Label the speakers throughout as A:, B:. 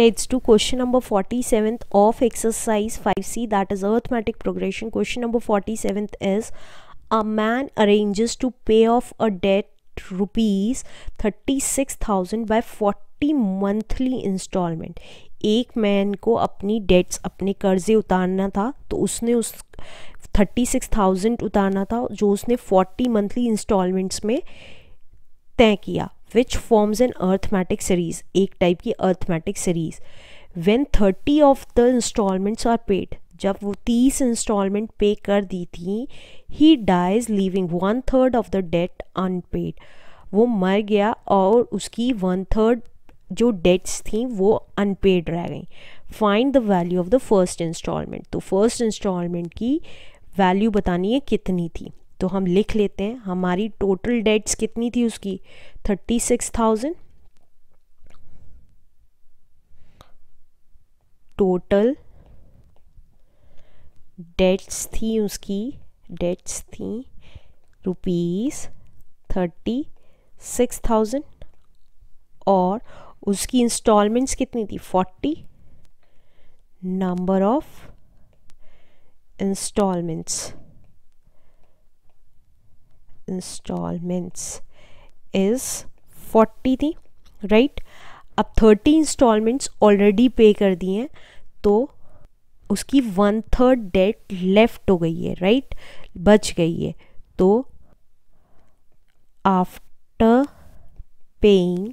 A: Let's do question number 47th of exercise 5c that is arithmetic progression. Question number 47th is a man arranges to pay off a debt rupees 36,000 by 40 monthly installment. एक man को अपनी dates अपने कर्जे उतारना था तो उसने उस थर्टी सिक्स थाउजेंड उतारना था जो उसने फोर्टी मंथली इंस्टॉलमेंट्स में तय किया which forms an arithmetic series एक टाइप की arithmetic series when thirty of the installments are paid जब वो तीस इंस्टॉलमेंट पे कर दी थी he dies leaving one third of the debt unpaid वो मर गया और उसकी वन थर्ड जो डेट्स थी वो अनपेड रह गई find the value of the first installment तो फर्स्ट इंस्टॉलमेंट की वैल्यू बतानी है कितनी थी तो हम लिख लेते हैं हमारी टोटल डेट्स कितनी थी उसकी thirty six thousand total debts थी उसकी डेट्स थी रुपीस थर्टी सिक्स थाउजेंड और उसकी इंस्टॉलमेंट्स कितनी थी forty number of installments installments is forty थी राइट अब थर्टी इंस्टॉलमेंट्स ऑलरेडी पे कर दिए हैं तो उसकी वन थर्ड डेट लेफ्ट हो गई है राइट right? बच गई है तो after paying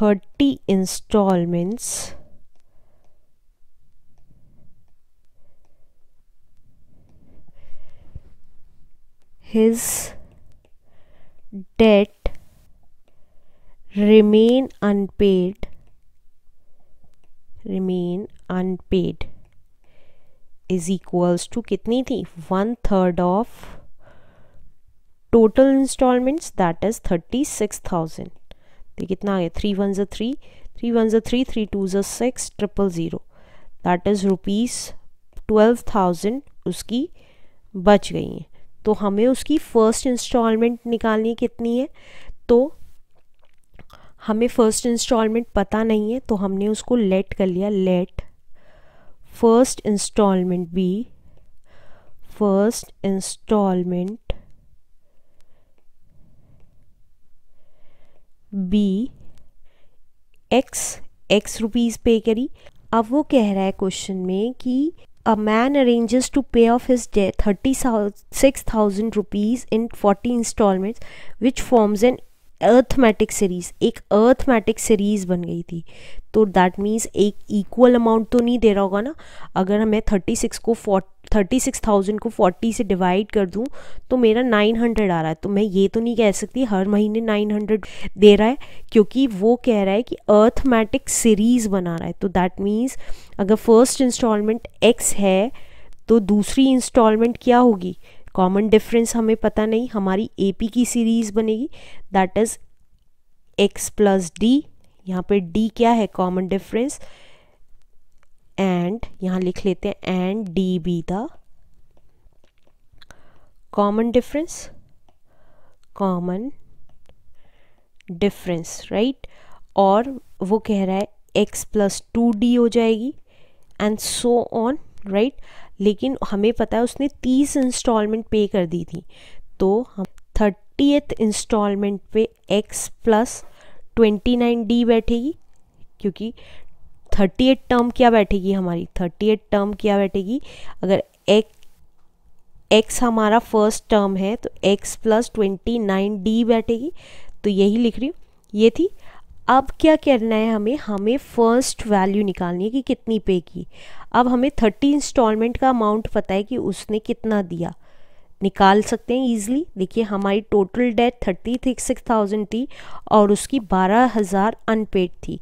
A: thirty installments his debt remain unpaid remain unpaid is equals to कितनी थी one third of total installments that is thirty six thousand तो कितना आ गया थ्री वन ज़ा थ्री थ्री वन ज़ा थ्री थ्री टू ज़ा six triple zero that is rupees twelve thousand उसकी बच गई हैं तो हमें उसकी फ़र्स्ट इंस्टॉलमेंट निकालनी कितनी है तो हमें फ़र्स्ट इंस्टॉलमेंट पता नहीं है तो हमने उसको लेट कर लिया let first installment be first installment be x x rupees pay करी अब वो कह रहा है क्वेश्चन में कि a man arranges to pay off his debt 36,000 rupees in 40 installments which forms an arithmetic series एक अर्थमेटिक सीरीज़ बन गई थी तो दैट मीन्स एक इक्वल अमाउंट तो नहीं दे रहा होगा ना अगर हमें थर्टी सिक्स को फोर्ट थर्टी सिक्स थाउजेंड को फोर्टी से डिवाइड कर दूँ तो मेरा नाइन हंड्रेड आ रहा है तो मैं ये तो नहीं कह सकती हर महीने नाइन हंड्रेड दे रहा है क्योंकि वो कह रहा है कि अर्थमेटिक सीरीज़ बना रहा है तो दैट मीन्स अगर फर्स्ट इंस्टॉलमेंट एक्स है तो दूसरी इंस्टॉलमेंट क्या होगी कॉमन डिफरेंस हमें पता नहीं हमारी ए पी की सीरीज़ बनेगी that is x plus d यहाँ पे डी क्या है कॉमन डिफरेंस एंड यहाँ लिख लेते हैं and d be the common difference common difference right और वो कह रहा है एक्स प्लस टू डी हो जाएगी एंड सो ऑन राइट लेकिन हमें पता है उसने तीस इंस्टॉलमेंट पे कर दी थी तो हम nth installment pay x plus twenty nine d बैठेगी क्योंकि थर्टी एट टर्म क्या बैठेगी हमारी थर्टी एट टर्म क्या बैठेगी अगर एक एक्स हमारा फर्स्ट टर्म है तो x plus twenty nine d बैठेगी तो यही लिख रही हूँ ये थी अब क्या करना है हमें हमें फर्स्ट वैल्यू निकालनी है कि कितनी पे की अब हमें थर्टी इंस्टॉलमेंट का अमाउंट पता है कि उसने कितना दिया निकाल सकते हैं ईजिली देखिए हमारी total debt thirty six thousand थी और उसकी बारह हज़ार अनपेड थी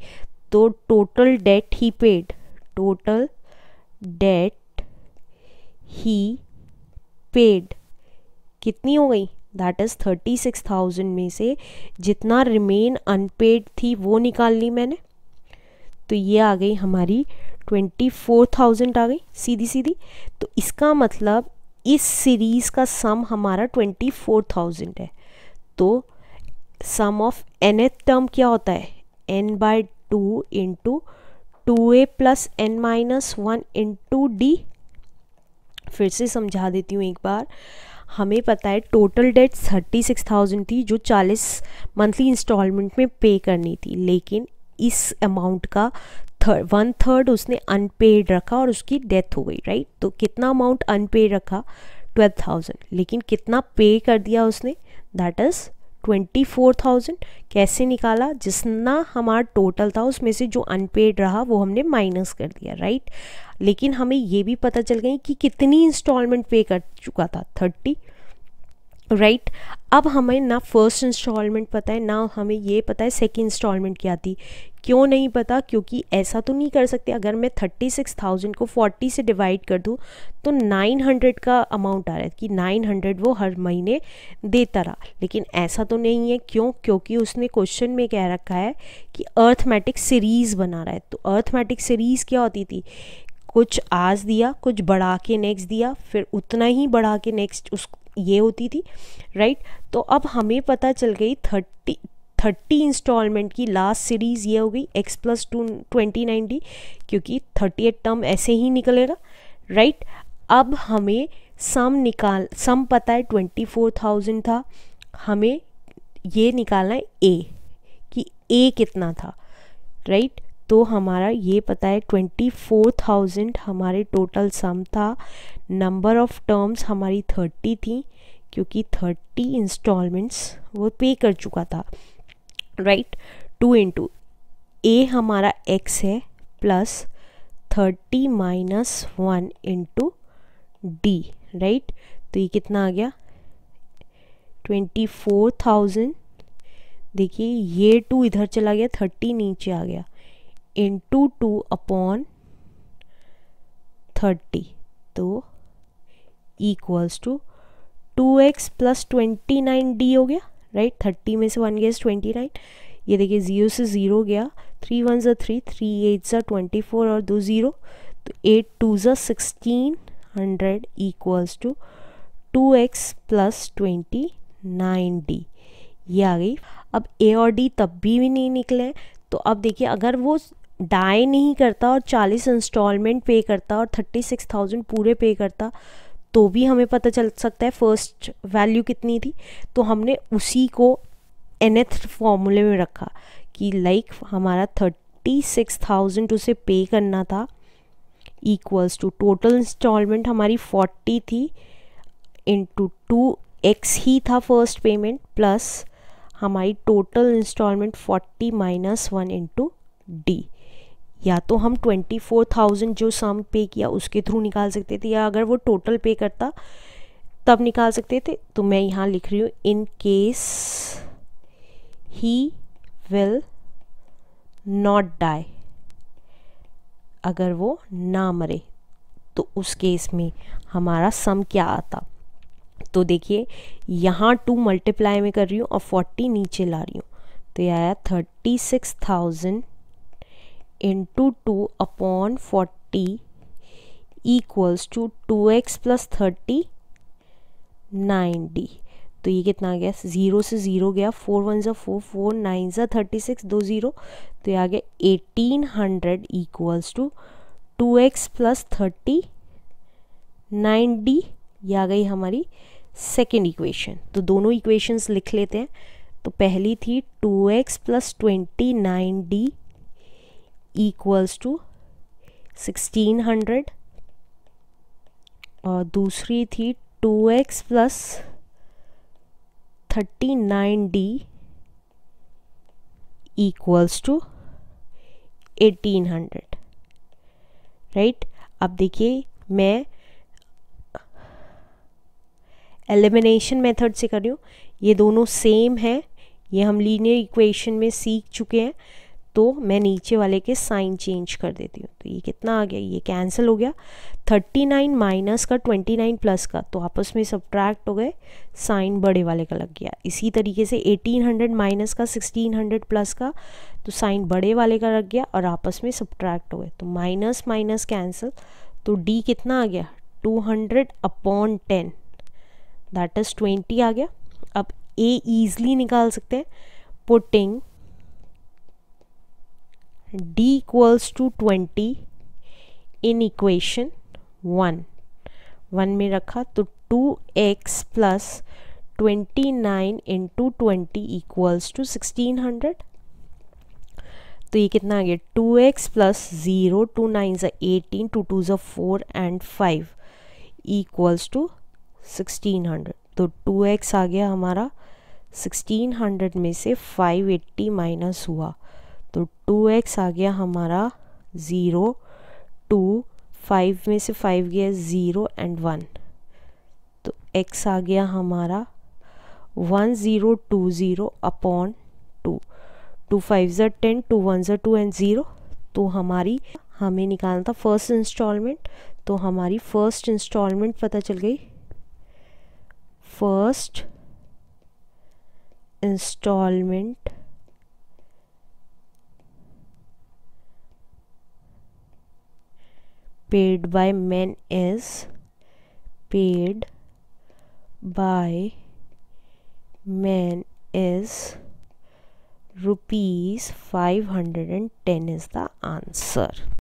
A: तो टोटल डेट ही पेड टोटल डेट ही पेड कितनी हो गई that is thirty six thousand में से जितना रिमेन अनपेड थी वो निकाल ली मैंने तो ये आ गई हमारी ट्वेंटी फोर थाउजेंड आ गई सीधी सीधी तो इसका मतलब इस सीरीज़ का सम हमारा ट्वेंटी फोर थाउजेंड है तो sum of n th term क्या होता है n by two into two a plus n minus one into d फिर से समझा देती हूँ एक बार हमें पता है total debt thirty six thousand थी जो चालीस मंथली इंस्टॉलमेंट में पे करनी थी लेकिन इस अमाउंट का थर्ड वन थर्ड उसने अनपेड रखा और उसकी डेथ हो गई राइट तो कितना अमाउंट अनपेड रखा ट्वेल्व थाउजेंड लेकिन कितना पे कर दिया उसने that is twenty four thousand कैसे निकाला जितना हमारा टोटल था उसमें से जो अनपेड रहा वो हमने माइनस कर दिया राइट लेकिन हमें ये भी पता चल गई कि कितनी इंस्टॉलमेंट पे कर चुका था थर्टी राइट right? अब हमें ना फर्स्ट इंस्टॉलमेंट पता है ना हमें ये पता है सेकेंड इंस्टॉलमेंट क्या थी क्यों नहीं पता क्योंकि ऐसा तो नहीं कर सकते अगर मैं थर्टी सिक्स थाउजेंड को फोर्टी से डिवाइड कर दूँ तो नाइन हंड्रेड का अमाउंट आ रहा है कि नाइन हंड्रेड वो हर महीने देता रहा लेकिन ऐसा तो नहीं है क्यों क्योंकि उसने क्वेश्चन में कह रखा है कि अर्थमेटिक सीरीज़ बना रहा है तो अर्थमेटिक सीरीज़ क्या होती थी कुछ आज दिया कुछ बढ़ा के नेक्स्ट दिया फिर उतना ही बढ़ा के नेक्स्ट उस ये होती थी राइट तो अब हमें पता चल गई थर्टी थर्टी इंस्टॉलमेंट की लास्ट सीरीज़ ये हो गई x plus two twenty ninety क्योंकि थर्टी एट टर्म ऐसे ही निकलेगा राइट अब हमें सम निकाल सम पता है ट्वेंटी फोर थाउजेंड था हमें ये निकालना है ए कि ए कितना था राइट तो हमारा ये पता है ट्वेंटी फोर थाउजेंड हमारे टोटल सम था नंबर ऑफ टर्म्स हमारी थर्टी थी क्योंकि थर्टी इंस्टॉलमेंट्स वो पे कर चुका था राइट टू इंटू ए हमारा एक्स है plus thirty minus one into d right तो ये कितना आ गया ट्वेंटी फोर थाउजेंड देखिए ये टू इधर चला गया थर्टी नीचे आ गया इंटू टू अपॉन थर्टी तो equals to two x plus twenty nine d हो गया राइट थर्टी में से वन गया ट्वेंटी नाइन ये देखिए ज़ीरो से ज़ीरो गया थ्री वन ज़ा थ्री थ्री एट ज़ा ट्वेंटी फोर और दो ज़ीरो तो एट टू ज़ा sixteen hundred equals to two x plus twenty nine d ये आ गई अब ए और डी तब भी, भी नहीं निकले तो अब देखिए अगर वो डाई नहीं करता और चालीस इंस्टॉलमेंट पे करता और थर्टी सिक्स थाउजेंड पूरे पे करता तो भी हमें पता चल सकता है फर्स्ट वैल्यू कितनी थी तो हमने उसी को एनथ फॉर्मूले में रखा कि लाइक like हमारा थर्टी सिक्स थाउजेंड उसे पे करना था इक्वल्स टू टोटल इंस्टॉलमेंट हमारी फोर्टी थी इंटू टू एक्स ही था फर्स्ट पेमेंट प्लस हमारी total installment forty minus one into d या तो हम ट्वेंटी फोर थाउजेंड जो सम पे किया उसके थ्रू निकाल सकते थे या अगर वो टोटल पे करता तब निकाल सकते थे तो मैं यहाँ लिख रही हूँ in case he will not die अगर वो ना मरे तो उस केस में हमारा सम क्या आता तो देखिए यहाँ टू मल्टीप्लाई में कर रही हूँ और फोर्टी नीचे ला रही हूँ तो ये आया thirty six thousand into two upon forty equals to two x plus thirty nine d तो ये कितना आ गया ज़ीरो से ज़ीरो गया फोर वन ज़ा फोर फोर नाइन ज़ा थर्टी सिक्स दो ज़ीरो तो ये आ गया eighteen hundred equals to two x plus thirty nine d ये आ गई हमारी सेकेंड इक्वेशन तो दोनों इक्वेशंस लिख लेते हैं तो पहली थी two x plus twenty nine d equals to sixteen hundred और दूसरी थी two x plus thirty nine d equals to eighteen hundred right अब देखिए मैं एलिमिनेशन मेथड से कर रही हूँ ये दोनों सेम है ये हम लीनियर इक्वेशन में सीख चुके हैं तो मैं नीचे वाले के साइन चेंज कर देती हूँ तो ये कितना आ गया ये कैंसिल हो गया 39 माइनस का 29 प्लस का तो आपस में सब्ट्रैक्ट हो गए साइन बड़े वाले का लग गया इसी तरीके से 1800 माइनस का 1600 प्लस का तो साइन बड़े वाले का लग गया और आपस में सब्ट्रैक्ट हो गए तो माइनस माइनस कैंसिल तो डी कितना आ गया two hundred upon ten that is twenty आ गया अब ए ईजली निकाल सकते हैं putting d equals to twenty in equation one one में रखा तो two x plus twenty nine equals twenty equals to sixteen hundred तो ये कितना आ गया two x plus zero two nine ज़ा एटीन टू टू ज़ा four and five equals to sixteen hundred तो टू एक्स आ गया हमारा सिक्सटीन हंड्रेड में से फाइव एट्टी माइनस हुआ तो 2x आ गया हमारा ज़ीरो टू फाइव में से फाइव गया ज़ीरो एंड वन तो x आ गया हमारा one zero two zero upon two two five ज़र टेन टू वन ज़र टू एंड ज़ीरो तो हमारी हमें निकालना था फर्स्ट इंस्टॉलमेंट तो हमारी फर्स्ट इंस्टॉलमेंट पता चल गई first installment paid by men is paid by men is rupees 510 is the answer